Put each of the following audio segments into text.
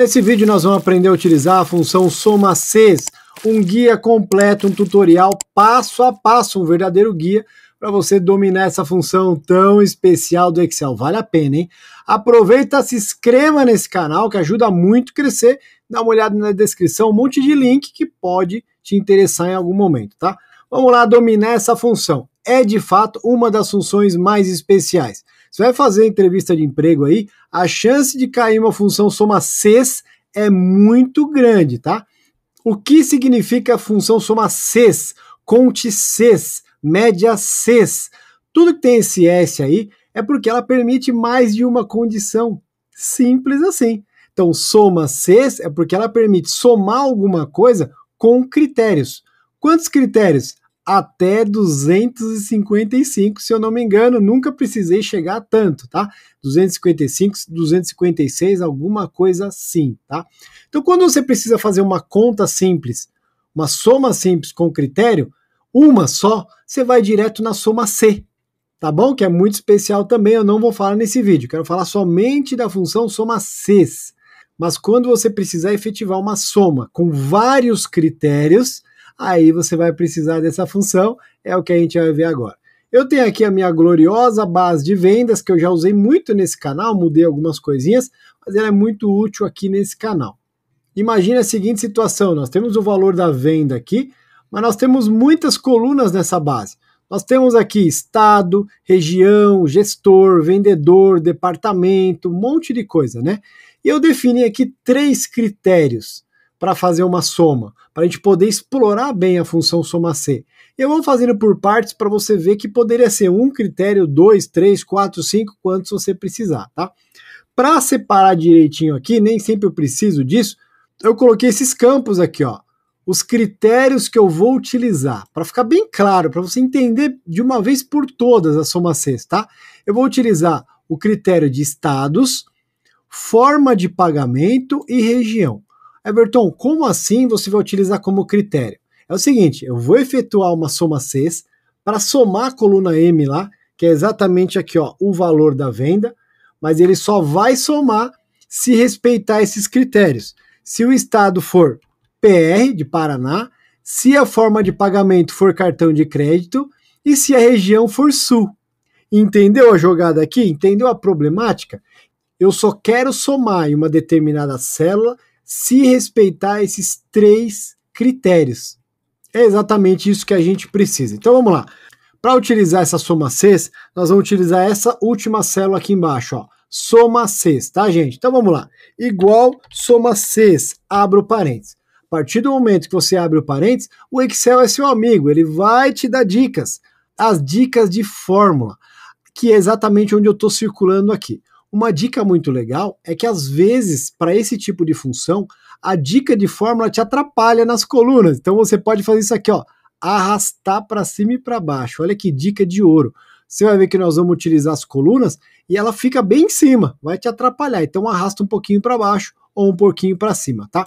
Nesse vídeo nós vamos aprender a utilizar a função soma um guia completo, um tutorial passo a passo, um verdadeiro guia para você dominar essa função tão especial do Excel. Vale a pena, hein? Aproveita, se inscreva nesse canal que ajuda muito a crescer. Dá uma olhada na descrição, um monte de link que pode te interessar em algum momento, tá? Vamos lá dominar essa função. É de fato uma das funções mais especiais. Você vai fazer entrevista de emprego aí, a chance de cair uma função soma Cs é muito grande, tá? O que significa a função soma Cs? Conte Cs, média Cs. Tudo que tem esse S aí é porque ela permite mais de uma condição. Simples assim. Então, soma Cs é porque ela permite somar alguma coisa com critérios. Quantos critérios? até 255, se eu não me engano, nunca precisei chegar a tanto, tá? 255, 256, alguma coisa assim, tá? Então, quando você precisa fazer uma conta simples, uma soma simples com critério, uma só, você vai direto na soma C, tá bom? Que é muito especial também, eu não vou falar nesse vídeo, quero falar somente da função soma Cs. Mas quando você precisar efetivar uma soma com vários critérios, aí você vai precisar dessa função, é o que a gente vai ver agora. Eu tenho aqui a minha gloriosa base de vendas, que eu já usei muito nesse canal, mudei algumas coisinhas, mas ela é muito útil aqui nesse canal. Imagina a seguinte situação: nós temos o valor da venda aqui, mas nós temos muitas colunas nessa base. Nós temos aqui estado, região, gestor, vendedor, departamento, um monte de coisa, né? E eu defini aqui três critérios para fazer uma soma, para a gente poder explorar bem a função soma C. Eu vou fazendo por partes para você ver que poderia ser um critério, dois, três, quatro, cinco, quantos você precisar, tá? Para separar direitinho aqui, nem sempre eu preciso disso, eu coloquei esses campos aqui, ó. Os critérios que eu vou utilizar, para ficar bem claro, para você entender de uma vez por todas a soma C, tá? Eu vou utilizar o critério de estados, forma de pagamento e região. Everton, como assim você vai utilizar como critério? É o seguinte, eu vou efetuar uma soma C para somar a coluna M lá, que é exatamente aqui ó, o valor da venda, mas ele só vai somar se respeitar esses critérios. Se o estado for PR de Paraná, se a forma de pagamento for cartão de crédito e se a região for sul. Entendeu a jogada aqui? Entendeu a problemática? Eu só quero somar em uma determinada célula se respeitar esses três critérios. É exatamente isso que a gente precisa. Então vamos lá. Para utilizar essa soma 6, nós vamos utilizar essa última célula aqui embaixo, ó. Soma 6, tá, gente? Então vamos lá. Igual soma 6, abro parênteses. A partir do momento que você abre o parênteses, o Excel é seu amigo, ele vai te dar dicas, as dicas de fórmula, que é exatamente onde eu estou circulando aqui. Uma dica muito legal é que às vezes, para esse tipo de função, a dica de fórmula te atrapalha nas colunas. Então você pode fazer isso aqui, ó, arrastar para cima e para baixo. Olha que dica de ouro. Você vai ver que nós vamos utilizar as colunas e ela fica bem em cima, vai te atrapalhar. Então arrasta um pouquinho para baixo ou um pouquinho para cima, tá? O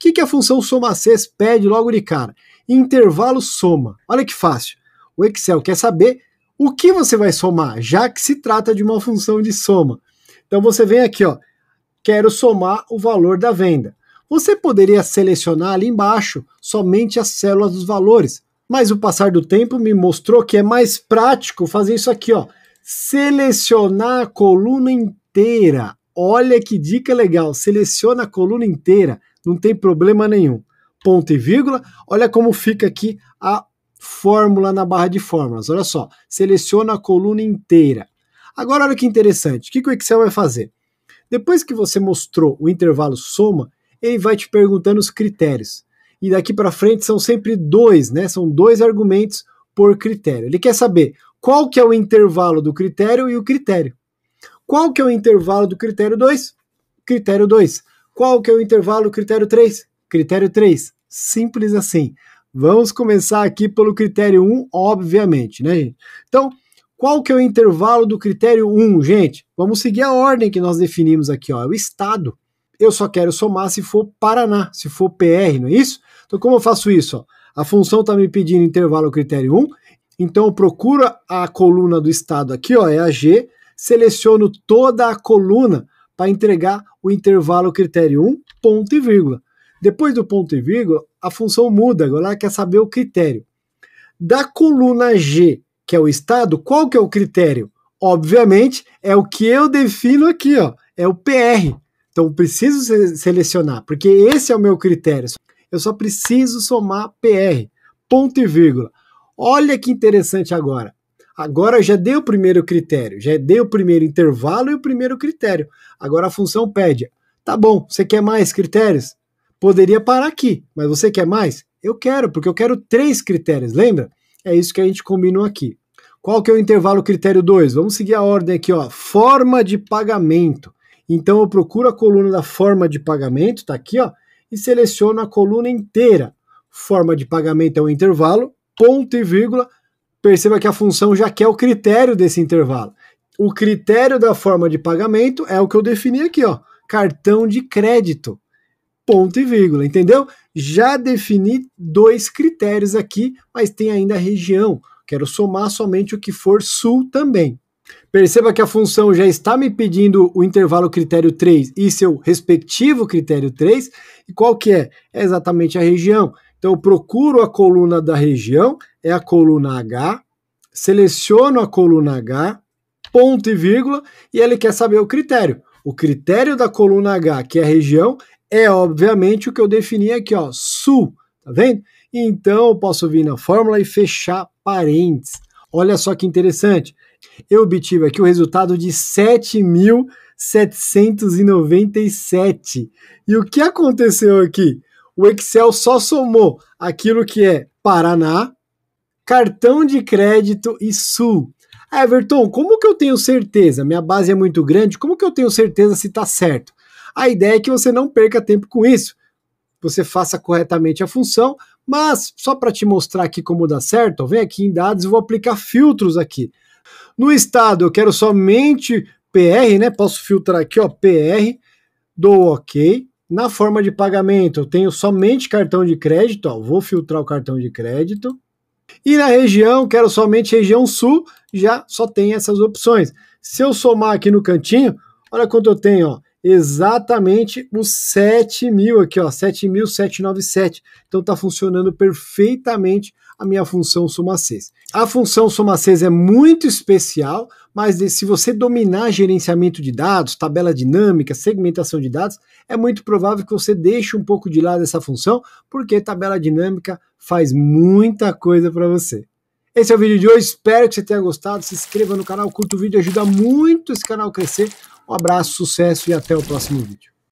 que, que a função soma pede logo de cara? Intervalo soma. Olha que fácil. O Excel quer saber o que você vai somar, já que se trata de uma função de soma. Então você vem aqui, ó, quero somar o valor da venda. Você poderia selecionar ali embaixo somente as células dos valores, mas o passar do tempo me mostrou que é mais prático fazer isso aqui, ó, selecionar a coluna inteira. Olha que dica legal, seleciona a coluna inteira, não tem problema nenhum. Ponto e vírgula, olha como fica aqui a fórmula na barra de fórmulas. Olha só, seleciona a coluna inteira. Agora, olha que interessante. O que, o Excel vai fazer? Depois que você mostrou o intervalo soma, ele vai te perguntando os critérios. E daqui para frente são sempre dois, né? São dois argumentos por critério. Ele quer saber qual que é o intervalo do critério e o critério. Qual que é o intervalo do critério 2? Critério 2. Qual que é o intervalo do critério 3? Critério 3. Simples assim. Vamos começar aqui pelo critério 1, um, obviamente, né, gente? Então, qual que é o intervalo do critério 1? Gente, vamos seguir a ordem que nós definimos aqui, ó, é o estado. Eu só quero somar se for Paraná, se for PR, não é isso? Então como eu faço isso? Ó? A função está me pedindo intervalo critério 1, então eu procuro a coluna do estado aqui, ó, é a G, seleciono toda a coluna para entregar o intervalo critério 1, ponto e vírgula. Depois do ponto e vírgula, a função muda, agora ela quer saber o critério. Da coluna G que é o Estado, qual que é o critério? Obviamente, é o que eu defino aqui, ó, é o PR. Então, preciso se selecionar, porque esse é o meu critério. Eu só preciso somar PR, ponto e vírgula. Olha que interessante agora. Agora eu já dei o primeiro critério, já dei o primeiro intervalo e o primeiro critério. Agora a função pede: tá bom, você quer mais critérios? Poderia parar aqui, mas você quer mais? Eu quero, porque eu quero três critérios, lembra? É isso que a gente combinou aqui. Qual que é o intervalo critério 2? Vamos seguir a ordem aqui, ó. Forma de pagamento. Então eu procuro a coluna da forma de pagamento, tá aqui, ó, e seleciono a coluna inteira. Forma de pagamento é o intervalo, ponto e vírgula. Perceba que a função já quer o critério desse intervalo. O critério da forma de pagamento é o que eu defini aqui, ó, cartão de crédito. Ponto e vírgula, entendeu? Já defini dois critérios aqui, mas tem ainda a região Quero somar somente o que for sul também. Perceba que a função já está me pedindo o intervalo critério 3 e seu respectivo critério 3. E qual que é? É exatamente a região. Então, eu procuro a coluna da região, é a coluna H, seleciono a coluna H, ponto e vírgula, e ele quer saber o critério. O critério da coluna H, que é a região, é obviamente o que eu defini aqui, ó, sul, tá vendo? Então eu posso vir na fórmula e fechar parênteses. Olha só que interessante. Eu obtive aqui o resultado de 7.797. E o que aconteceu aqui? O Excel só somou aquilo que é Paraná, cartão de crédito e Sul. Ah, Everton, como que eu tenho certeza? Minha base é muito grande, como que eu tenho certeza se está certo? A ideia é que você não perca tempo com isso. Você faça corretamente a função, mas, só para te mostrar aqui como dá certo, vem aqui em dados e vou aplicar filtros aqui. No estado, eu quero somente PR, né? Posso filtrar aqui, ó, PR, dou OK. Na forma de pagamento, eu tenho somente cartão de crédito, ó, vou filtrar o cartão de crédito. E na região, quero somente região sul, já só tem essas opções. Se eu somar aqui no cantinho, olha quanto eu tenho, ó, exatamente os 7 mil aqui, ó, 7.797. Então está funcionando perfeitamente a minha função soma 6. A função soma 6 é muito especial, mas se você dominar gerenciamento de dados, tabela dinâmica, segmentação de dados, é muito provável que você deixe um pouco de lado essa função, porque tabela dinâmica faz muita coisa para você. Esse é o vídeo de hoje, espero que você tenha gostado. Se inscreva no canal, curta o vídeo, ajuda muito esse canal a crescer. Um abraço, sucesso e até o próximo vídeo.